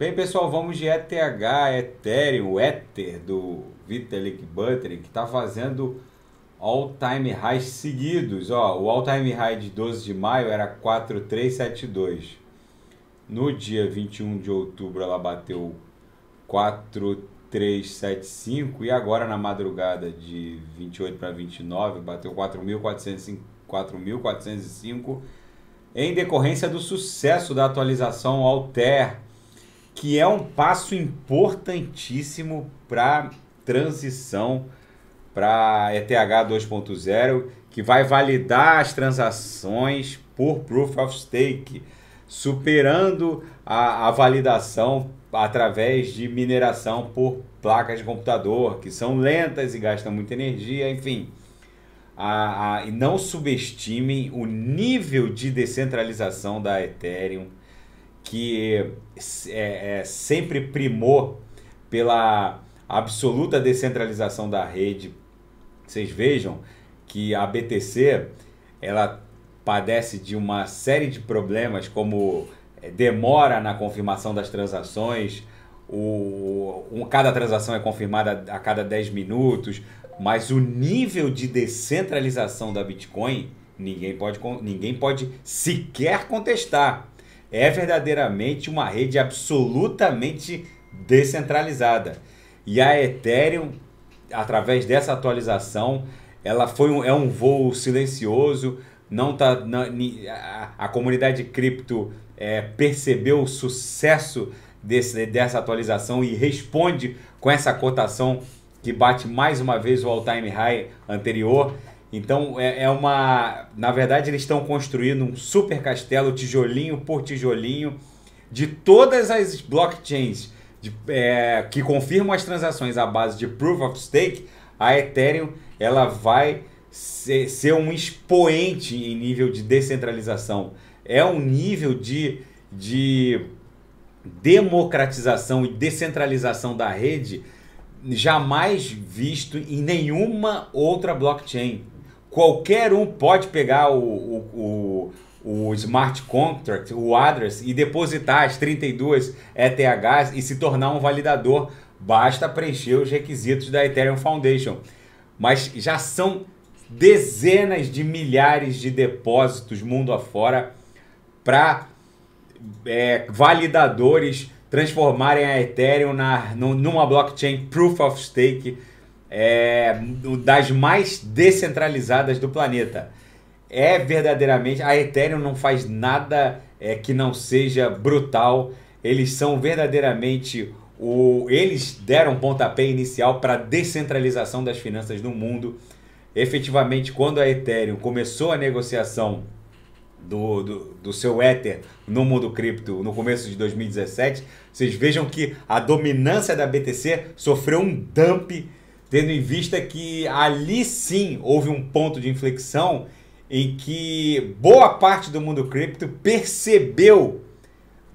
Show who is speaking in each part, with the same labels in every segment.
Speaker 1: Bem, pessoal, vamos de ETH, Ethereum, Ether do Vitalik Buterin, que está fazendo all-time highs seguidos. Ó, o all-time high de 12 de maio era 4372. No dia 21 de outubro ela bateu 4375 e agora na madrugada de 28 para 29 bateu 4405 em decorrência do sucesso da atualização Alter que é um passo importantíssimo para transição para ETH 2.0, que vai validar as transações por Proof of Stake, superando a, a validação através de mineração por placas de computador, que são lentas e gastam muita energia, enfim. A, a, e não subestimem o nível de descentralização da Ethereum que é, é, sempre primou pela absoluta descentralização da rede. Vocês vejam que a BTC ela padece de uma série de problemas, como é, demora na confirmação das transações, o, um, cada transação é confirmada a cada 10 minutos, mas o nível de descentralização da Bitcoin ninguém pode, ninguém pode sequer contestar é verdadeiramente uma rede absolutamente descentralizada. E a Ethereum, através dessa atualização, ela foi um, é um voo silencioso, não tá ni, a, a, comunidade cripto é, percebeu o sucesso desse, dessa atualização e responde com essa cotação que bate mais uma vez o all-time high anterior. Então é, é uma. Na verdade, eles estão construindo um super castelo, tijolinho por tijolinho, de todas as blockchains de, é, que confirmam as transações à base de Proof of Stake. A Ethereum ela vai ser, ser um expoente em nível de descentralização. É um nível de, de democratização e descentralização da rede jamais visto em nenhuma outra blockchain qualquer um pode pegar o, o, o, o, smart contract, o address, e depositar as 32 ETHs e se tornar um validador. Basta preencher os requisitos da Ethereum Foundation. Mas já são dezenas de milhares de depósitos mundo afora para é, validadores transformarem a Ethereum na, numa blockchain proof of stake é, das mais descentralizadas do planeta. É verdadeiramente. A Ethereum não faz nada é, que não seja brutal. Eles são verdadeiramente o. Eles deram pontapé inicial para a descentralização das finanças no mundo. Efetivamente, quando a Ethereum começou a negociação do, do, do, seu Ether no mundo cripto no começo de 2017, vocês vejam que a dominância da BTC sofreu um dump tendo em vista que ali sim houve um ponto de inflexão em que boa parte do mundo cripto percebeu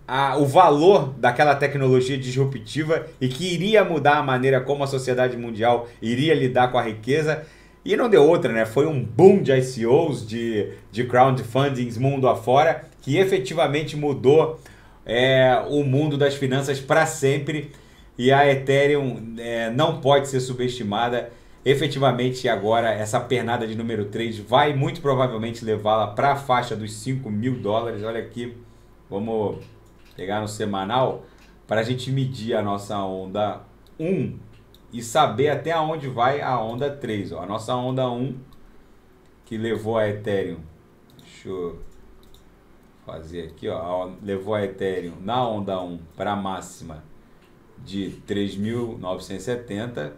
Speaker 1: a, o valor daquela tecnologia disruptiva e que iria mudar a maneira como a sociedade mundial iria lidar com a riqueza. E não deu outra, né? Foi um boom de ICOs, de, de crowdfundings mundo afora, que efetivamente mudou é, o mundo das finanças para sempre e a Ethereum é, não pode ser subestimada. Efetivamente, agora, essa pernada de número 3 vai muito provavelmente levá-la para a faixa dos 5 mil dólares. Olha aqui, vamos pegar no semanal para a gente medir a nossa onda 1 e saber até onde vai a onda 3. Ó. A nossa onda 1 que levou a Ethereum. Deixa eu fazer aqui, ó. Levou a Ethereum na onda 1 para a máxima de 3.970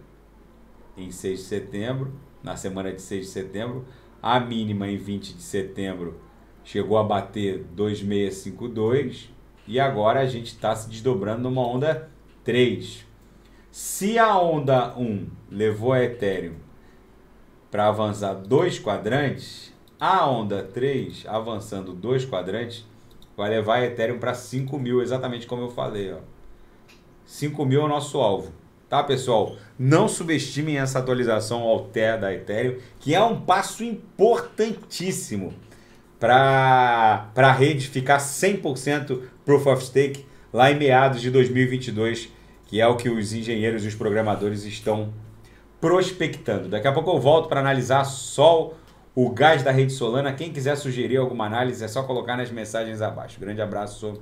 Speaker 1: em 6 de setembro, na semana de 6 de setembro. A mínima em 20 de setembro chegou a bater 2,652 e agora a gente está se desdobrando numa onda 3. Se a onda 1 levou a Ethereum para avançar dois quadrantes, a onda 3, avançando dois quadrantes, vai levar a Ethereum para 5 mil, exatamente como eu falei. Ó. 5 mil é o nosso alvo. Tá, pessoal? Não subestimem essa atualização Alter da Ethereum, que é um passo importantíssimo para a rede ficar 100% Proof of Stake lá em meados de 2022, que é o que os engenheiros e os programadores estão prospectando. Daqui a pouco eu volto para analisar só o gás da rede Solana. Quem quiser sugerir alguma análise, é só colocar nas mensagens abaixo. Grande abraço.